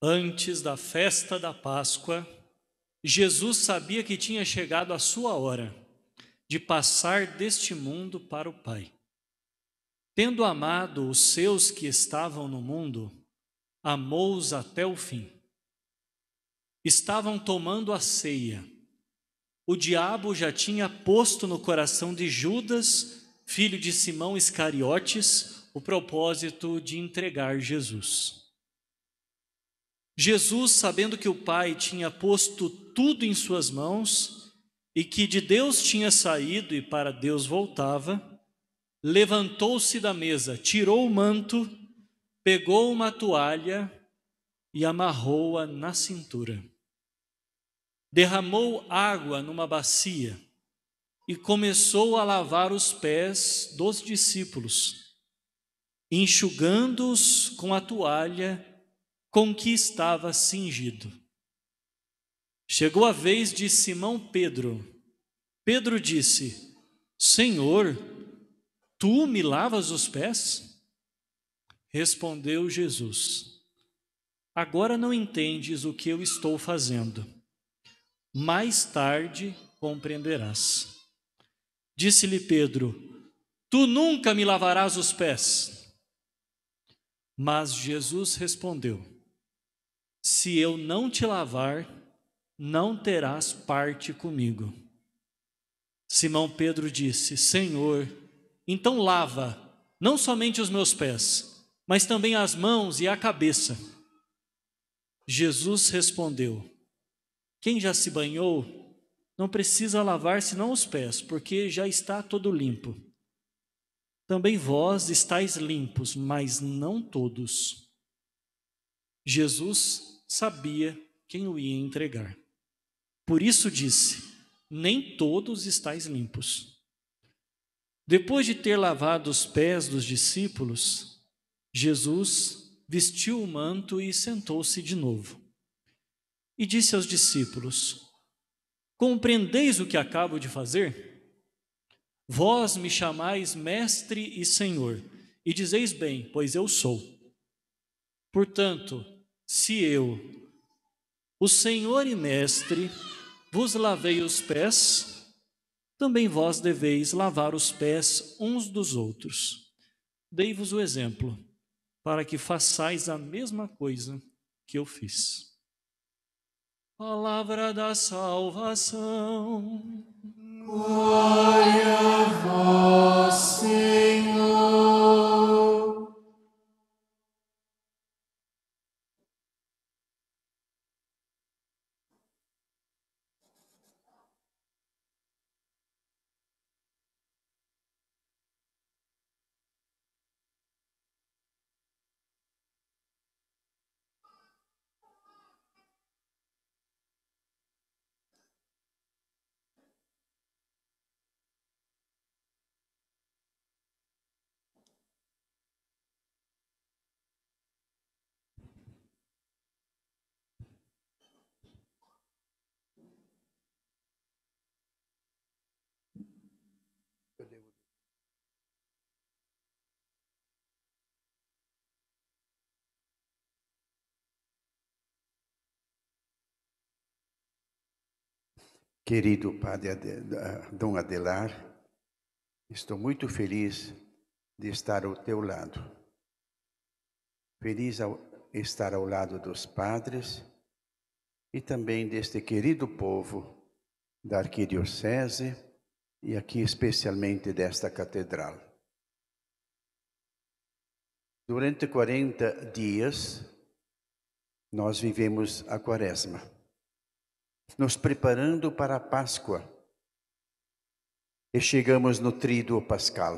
Antes da festa da Páscoa, Jesus sabia que tinha chegado a sua hora de passar deste mundo para o Pai. Tendo amado os seus que estavam no mundo, amou-os até o fim. Estavam tomando a ceia. O diabo já tinha posto no coração de Judas, filho de Simão Iscariotes, o propósito de entregar Jesus. Jesus, sabendo que o Pai tinha posto tudo em suas mãos e que de Deus tinha saído e para Deus voltava, levantou-se da mesa, tirou o manto, pegou uma toalha e amarrou-a na cintura. Derramou água numa bacia e começou a lavar os pés dos discípulos, enxugando-os com a toalha com que estava cingido. Chegou a vez de Simão Pedro. Pedro disse: Senhor, tu me lavas os pés? Respondeu Jesus: Agora não entendes o que eu estou fazendo. Mais tarde compreenderás. Disse-lhe Pedro: Tu nunca me lavarás os pés. Mas Jesus respondeu: se eu não te lavar, não terás parte comigo. Simão Pedro disse: Senhor, então lava não somente os meus pés, mas também as mãos e a cabeça. Jesus respondeu: Quem já se banhou não precisa lavar senão os pés, porque já está todo limpo. Também vós estáis limpos, mas não todos. Jesus sabia quem o ia entregar. Por isso disse: Nem todos estáis limpos. Depois de ter lavado os pés dos discípulos, Jesus vestiu o manto e sentou-se de novo. E disse aos discípulos: Compreendeis o que acabo de fazer? Vós me chamais mestre e senhor, e dizeis bem, pois eu sou. Portanto, se eu, o Senhor e Mestre, vos lavei os pés, também vós deveis lavar os pés uns dos outros. Dei-vos o exemplo, para que façais a mesma coisa que eu fiz. Palavra da salvação. Glória a vós, Senhor. Querido Padre Dom Adelar, estou muito feliz de estar ao teu lado. Feliz ao estar ao lado dos padres e também deste querido povo da Arquidiocese e aqui especialmente desta catedral. Durante 40 dias, nós vivemos a Quaresma nos preparando para a Páscoa. E chegamos no tríduo pascal.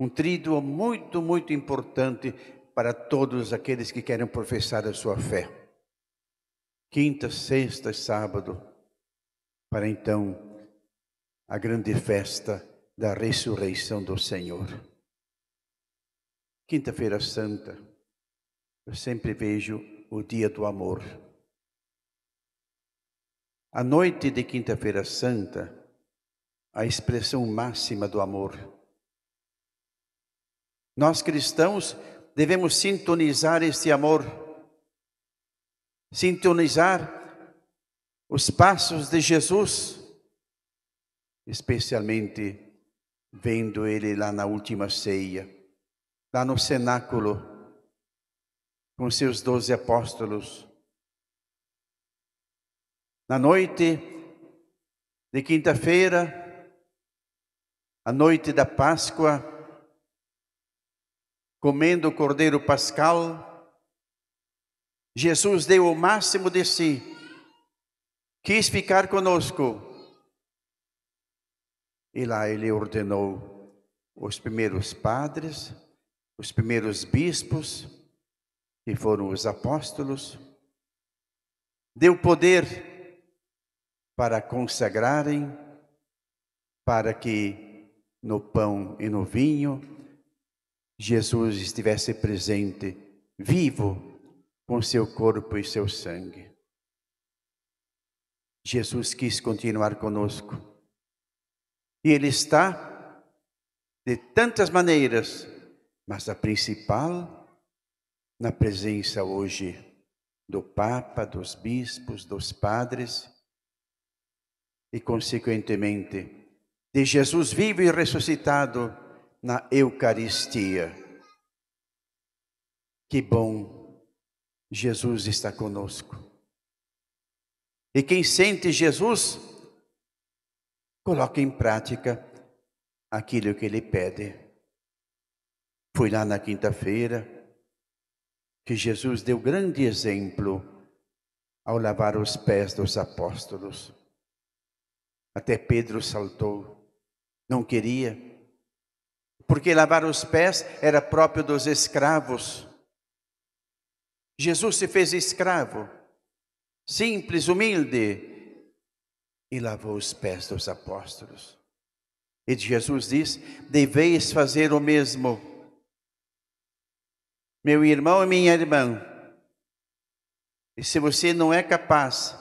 Um tríduo muito, muito importante para todos aqueles que querem professar a sua fé. Quinta, sexta e sábado, para então a grande festa da ressurreição do Senhor. Quinta-feira Santa, eu sempre vejo o dia do amor a noite de Quinta-feira Santa, a expressão máxima do amor. Nós cristãos devemos sintonizar esse amor, sintonizar os passos de Jesus, especialmente vendo ele lá na última ceia, lá no cenáculo, com seus doze apóstolos na noite de quinta-feira, a noite da Páscoa, comendo o cordeiro pascal, Jesus deu o máximo de si, quis ficar conosco. E lá ele ordenou os primeiros padres, os primeiros bispos, que foram os apóstolos, deu poder para consagrarem, para que no pão e no vinho Jesus estivesse presente, vivo, com seu corpo e seu sangue. Jesus quis continuar conosco. E Ele está de tantas maneiras, mas a principal, na presença hoje do Papa, dos bispos, dos padres e, consequentemente, de Jesus vivo e ressuscitado na Eucaristia. Que bom Jesus está conosco. E quem sente Jesus, coloca em prática aquilo que ele pede. Foi lá na quinta-feira que Jesus deu grande exemplo ao lavar os pés dos apóstolos. Até Pedro saltou. Não queria. Porque lavar os pés era próprio dos escravos. Jesus se fez escravo, simples, humilde, e lavou os pés dos apóstolos. E Jesus diz: deveis fazer o mesmo. Meu irmão e minha irmã, e se você não é capaz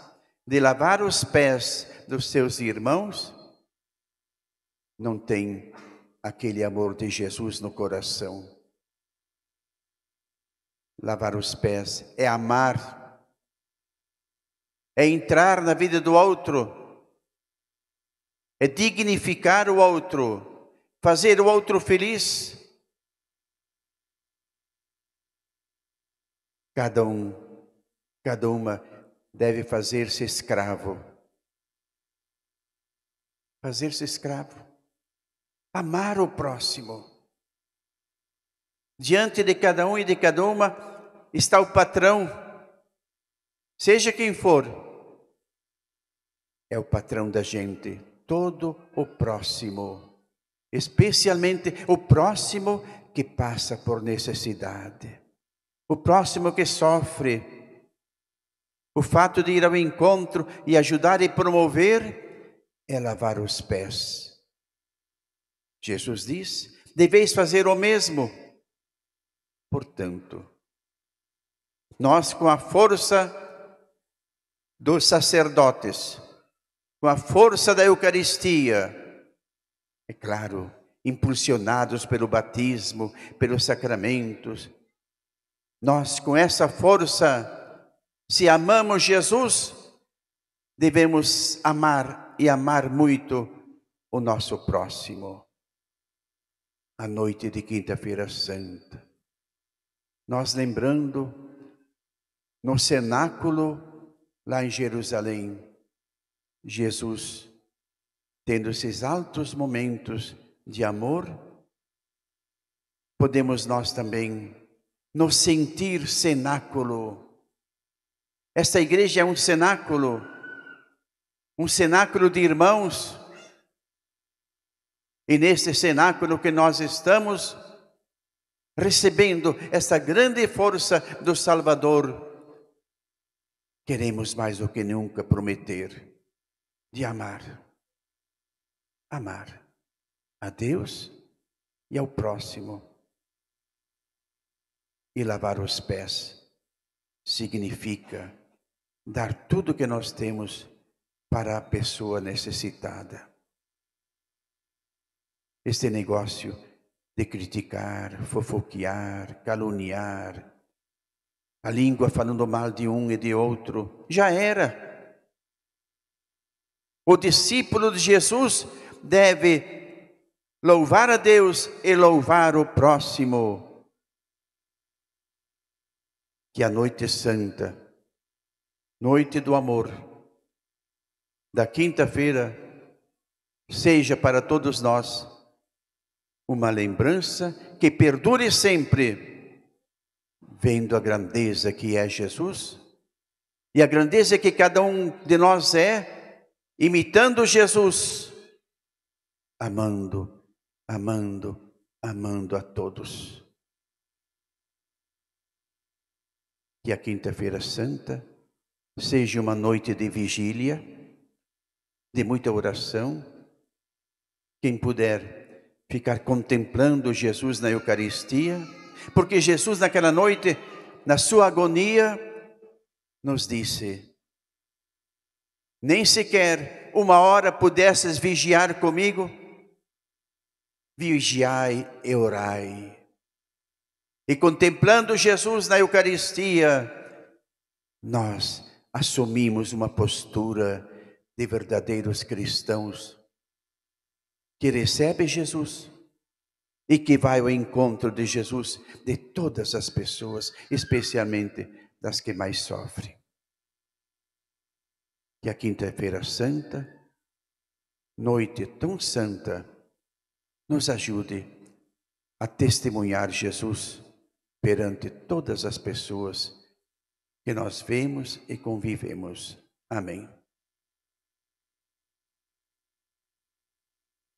de lavar os pés dos seus irmãos não tem aquele amor de Jesus no coração. Lavar os pés é amar, é entrar na vida do outro, é dignificar o outro, fazer o outro feliz. Cada um, cada uma deve fazer-se escravo fazer-se escravo, amar o próximo. Diante de cada um e de cada uma está o patrão, seja quem for, é o patrão da gente, todo o próximo, especialmente o próximo que passa por necessidade, o próximo que sofre. O fato de ir ao encontro e ajudar e promover é lavar os pés. Jesus diz: deveis fazer o mesmo. Portanto, nós, com a força dos sacerdotes, com a força da Eucaristia, é claro, impulsionados pelo batismo, pelos sacramentos, nós, com essa força, se amamos Jesus, devemos amar e amar muito o nosso próximo. A noite de Quinta-feira Santa, nós lembrando no cenáculo lá em Jerusalém, Jesus tendo esses altos momentos de amor, podemos nós também nos sentir cenáculo. Esta igreja é um cenáculo um cenáculo de irmãos, e nesse cenáculo que nós estamos, recebendo essa grande força do Salvador, queremos mais do que nunca prometer de amar. Amar a Deus e ao próximo. E lavar os pés significa dar tudo o que nós temos para a pessoa necessitada. Este negócio de criticar, fofoquear, caluniar, a língua falando mal de um e de outro, já era. O discípulo de Jesus deve louvar a Deus e louvar o próximo. Que a noite santa, noite do amor, da quinta-feira seja para todos nós uma lembrança que perdure sempre, vendo a grandeza que é Jesus e a grandeza que cada um de nós é, imitando Jesus, amando, amando, amando a todos. Que a Quinta-feira Santa seja uma noite de vigília de muita oração. Quem puder ficar contemplando Jesus na Eucaristia, porque Jesus naquela noite, na sua agonia, nos disse: Nem sequer uma hora pudesses vigiar comigo, vigiai e orai. E contemplando Jesus na Eucaristia, nós assumimos uma postura de verdadeiros cristãos que recebe Jesus e que vai ao encontro de Jesus de todas as pessoas, especialmente das que mais sofrem. Que a quinta-feira santa, noite tão santa, nos ajude a testemunhar Jesus perante todas as pessoas que nós vemos e convivemos. Amém.